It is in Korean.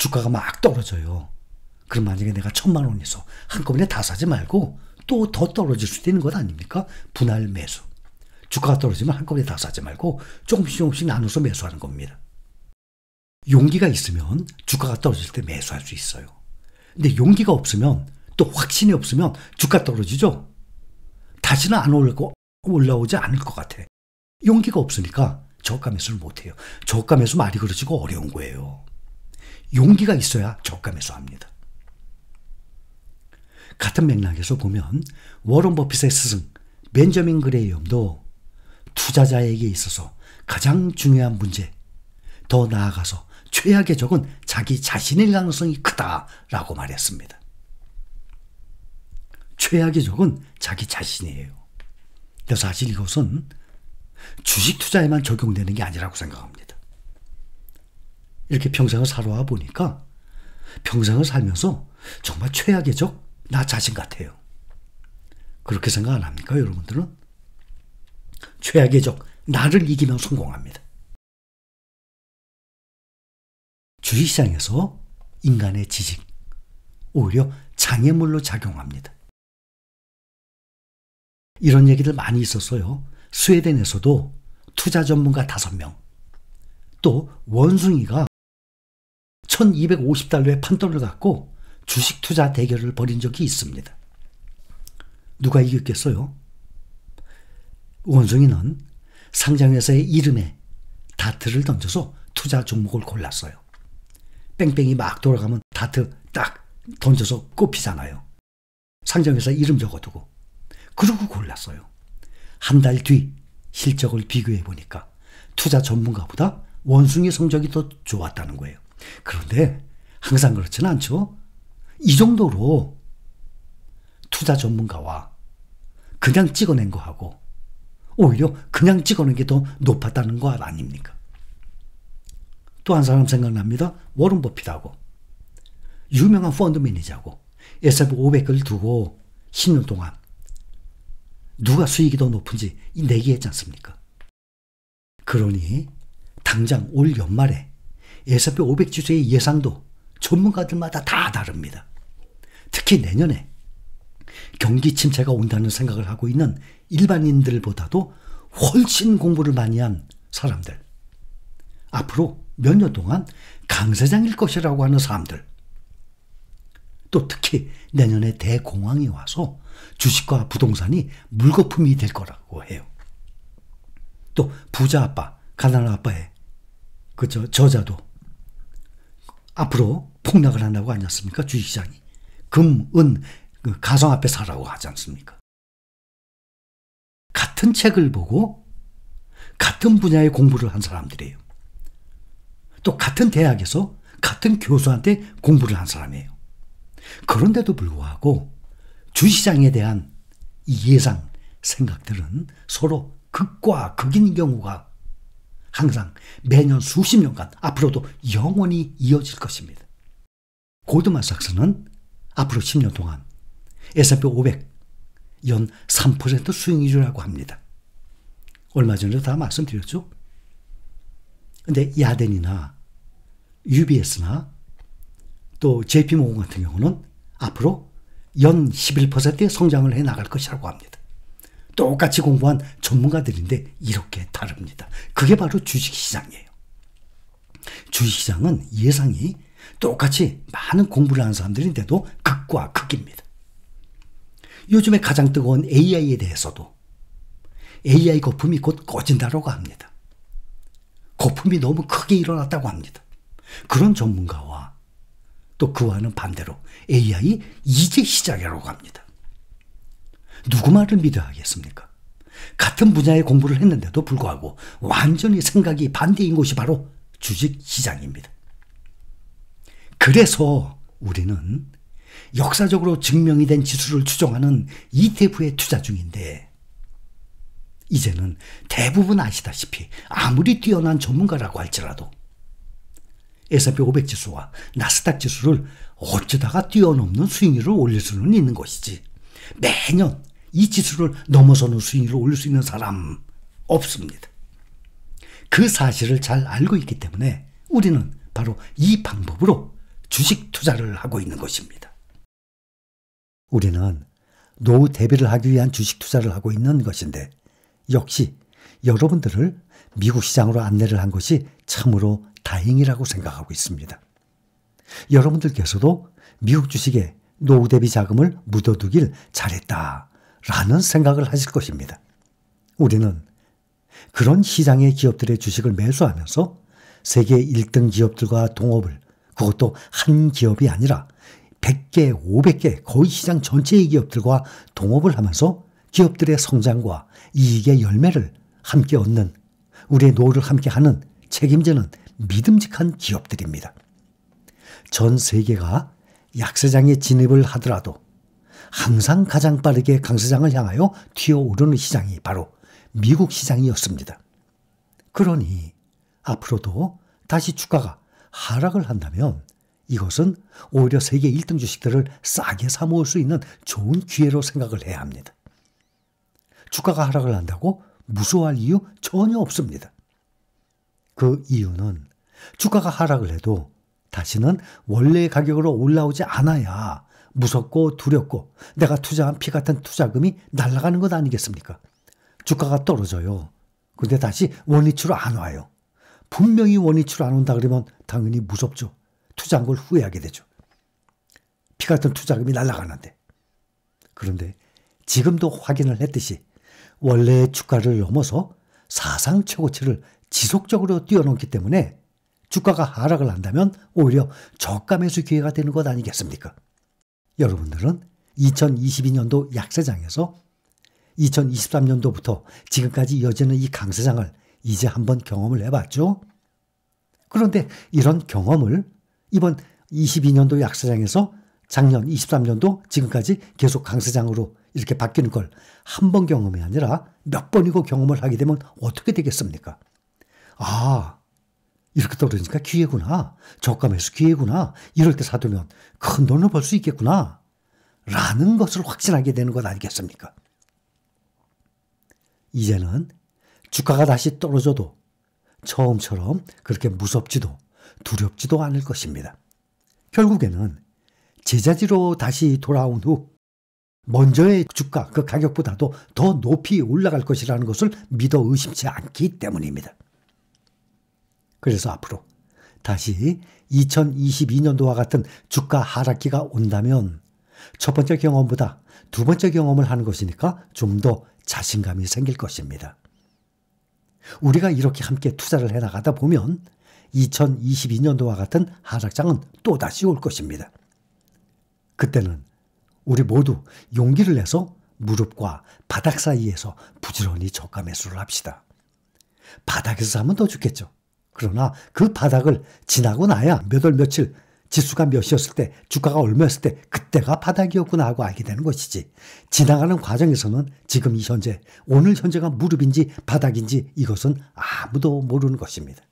주가가 막 떨어져요. 그럼 만약에 내가 천만 원에서 한꺼번에 다 사지 말고 또 더 떨어질 수도 있는 것 아닙니까? 분할 매수. 주가가 떨어지면 한꺼번에 다 사지 말고 조금씩 조금씩 나눠서 매수하는 겁니다. 용기가 있으면 주가가 떨어질 때 매수할 수 있어요. 근데 용기가 없으면 또 확신이 없으면 주가 떨어지죠? 다시는 안 올라오고 올라오지 않을 것 같아. 용기가 없으니까 저가 매수를 못해요. 저가 매수 말이 그러시고 어려운 거예요. 용기가 있어야 적감해서 합니다. 같은 맥락에서 보면 워런 버핏의 스승 벤저민 그레이엄도 투자자에게 있어서 가장 중요한 문제, 더 나아가서 최악의 적은 자기 자신일 가능성이 크다라고 말했습니다. 최악의 적은 자기 자신이에요. 근데 사실 이것은 주식 투자에만 적용되는 게 아니라고 생각합니다. 이렇게 평생을 살아와 보니까 평생을 살면서 정말 최악의 적 나 자신 같아요. 그렇게 생각 안 합니까, 여러분들은? 최악의 적 나를 이기면 성공합니다. 주식시장에서 인간의 지식 오히려 장애물로 작용합니다. 이런 얘기들 많이 있었어요. 스웨덴에서도 투자 전문가 5명, 또 원숭이가 1250달러의 판돈을 갖고 주식 투자 대결을 벌인 적이 있습니다. 누가 이겼겠어요? 원숭이는 상장회사의 이름에 다트를 던져서 투자 종목을 골랐어요. 뺑뺑이 막 돌아가면 다트 딱 던져서 꼽히잖아요. 상장회사 이름 적어두고. 그러고 골랐어요. 한 달 뒤 실적을 비교해 보니까 투자 전문가보다 원숭이 성적이 더 좋았다는 거예요. 그런데 항상 그렇진 않죠. 이 정도로 투자 전문가와 그냥 찍어낸 거하고 오히려 그냥 찍어낸 게 더 높았다는 거 아닙니까? 또 한 사람 생각납니다. 워런 버핏하고 유명한 펀드 매니저고 S&P 500을 두고 10년 동안 누가 수익이 더 높은지 내기했지 않습니까? 그러니 당장 올 연말에 S&P 500 지수의 예상도 전문가들마다 다 다릅니다. 특히 내년에 경기 침체가 온다는 생각을 하고 있는 일반인들보다도 훨씬 공부를 많이 한 사람들. 앞으로 몇 년 동안 강세장일 것이라고 하는 사람들. 또 특히 내년에 대공황이 와서 주식과 부동산이 물거품이 될 거라고 해요. 또 부자 아빠, 가난한 아빠의 그저 저자도 앞으로 폭락을 한다고 하지 않습니까? 주식시장이. 금, 은, 그 가성 앞에 사라고 하지 않습니까? 같은 책을 보고 같은 분야의 공부를 한 사람들이에요. 또 같은 대학에서 같은 교수한테 공부를 한 사람이에요. 그런데도 불구하고 주시장에 대한 예상, 생각들은 서로 극과 극인 경우가 항상 매년 수십 년간 앞으로도 영원히 이어질 것입니다. 고드만삭스는 앞으로 10년 동안 S&P 500 연 3% 수익률이라고 합니다. 얼마 전에도 다 말씀드렸죠? 근데 야덴이나 UBS나 또 JP모건 같은 경우는 앞으로 연 11%의 성장을 해 나갈 것이라고 합니다. 똑같이 공부한 전문가들인데 이렇게 다릅니다. 그게 바로 주식시장이에요. 주식시장은 예상이 똑같이 많은 공부를 하는 사람들인데도 극과 극입니다. 요즘에 가장 뜨거운 AI에 대해서도 AI 거품이 곧 꺼진다라고 합니다. 거품이 너무 크게 일어났다고 합니다. 그런 전문가와 또 그와는 반대로 AI 이제 시작이라고 합니다. 누구 말을 믿어야 하겠습니까? 같은 분야의 공부를 했는데도 불구하고 완전히 생각이 반대인 곳이 바로 주식 시장입니다. 그래서 우리는 역사적으로 증명이 된 지수를 추종하는 ETF에 투자 중인데 이제는 대부분 아시다시피 아무리 뛰어난 전문가라고 할지라도 S&P 500 지수와 나스닥 지수를 어쩌다가 뛰어넘는 수익률을 올릴 수는 있는 것이지 매년 이 지수를 넘어서는 수익률을 올릴 수 있는 사람 없습니다. 그 사실을 잘 알고 있기 때문에 우리는 바로 이 방법으로 주식 투자를 하고 있는 것입니다. 우리는 노후 대비를 하기 위한 주식 투자를 하고 있는 것인데 역시 여러분들을 미국 시장으로 안내를 한 것이 참으로 다행이라고 생각하고 있습니다. 여러분들께서도 미국 주식에 노후 대비 자금을 묻어두길 잘했다 라는 생각을 하실 것입니다. 우리는 그런 시장의 기업들의 주식을 매수하면서 세계 1등 기업들과 동업을 그것도 한 기업이 아니라 100개, 500개 거의 시장 전체의 기업들과 동업을 하면서 기업들의 성장과 이익의 열매를 함께 얻는 우리의 노후를 함께 하는 책임지는 믿음직한 기업들입니다. 전 세계가 약세장에 진입을 하더라도 항상 가장 빠르게 강세장을 향하여 튀어오르는 시장이 바로 미국 시장이었습니다. 그러니 앞으로도 다시 주가가 하락을 한다면 이것은 오히려 세계 1등 주식들을 싸게 사모을 수 있는 좋은 기회로 생각을 해야 합니다. 주가가 하락을 한다고 무서워할 이유 전혀 없습니다. 그 이유는 주가가 하락을 해도 다시는 원래의 가격으로 올라오지 않아야 무섭고 두렵고 내가 투자한 피 같은 투자금이 날아가는 것 아니겠습니까? 주가가 떨어져요. 근데 다시 원위치로 안 와요. 분명히 원위치로 안 온다 그러면 당연히 무섭죠. 투자한 걸 후회하게 되죠. 피 같은 투자금이 날아가는데. 그런데 지금도 확인을 했듯이 원래의 주가를 넘어서 사상 최고치를 지속적으로 뛰어넘기 때문에 주가가 하락을 한다면 오히려 저가 매수 기회가 되는 것 아니겠습니까? 여러분들은 2022년도 약세장에서 2023년도부터 지금까지 이어지는 이 강세장을 이제 한번 경험을 해봤죠? 그런데 이런 경험을 이번 22년도 약세장에서 작년 23년도 지금까지 계속 강세장으로 이렇게 바뀌는 걸 한번 경험이 아니라 몇 번이고 경험을 하게 되면 어떻게 되겠습니까? 아, 이렇게 떨어지니까 기회구나. 적가매서 기회구나. 이럴 때 사두면 큰 돈을 벌 수 있겠구나. 라는 것을 확신하게 되는 것 아니겠습니까? 이제는 주가가 다시 떨어져도 처음처럼 그렇게 무섭지도 두렵지도 않을 것입니다. 결국에는 제자리로 다시 돌아온 후 먼저의 주가 그 가격보다도 더 높이 올라갈 것이라는 것을 믿어 의심치 않기 때문입니다. 그래서 앞으로 다시 2022년도와 같은 주가 하락기가 온다면 첫 번째 경험보다 두 번째 경험을 하는 것이니까 좀 더 자신감이 생길 것입니다. 우리가 이렇게 함께 투자를 해나가다 보면 2022년도와 같은 하락장은 또다시 올 것입니다. 그때는 우리 모두 용기를 내서 무릎과 바닥 사이에서 부지런히 저가 매수를 합시다. 바닥에서 사면 더 좋겠죠. 그러나 그 바닥을 지나고 나야 몇 월 며칠 지수가 몇이었을 때 주가가 얼마였을 때 그때가 바닥이었구나 하고 알게 되는 것이지 지나가는 과정에서는 지금 이 현재 오늘 현재가 무릎인지 바닥인지 이것은 아무도 모르는 것입니다.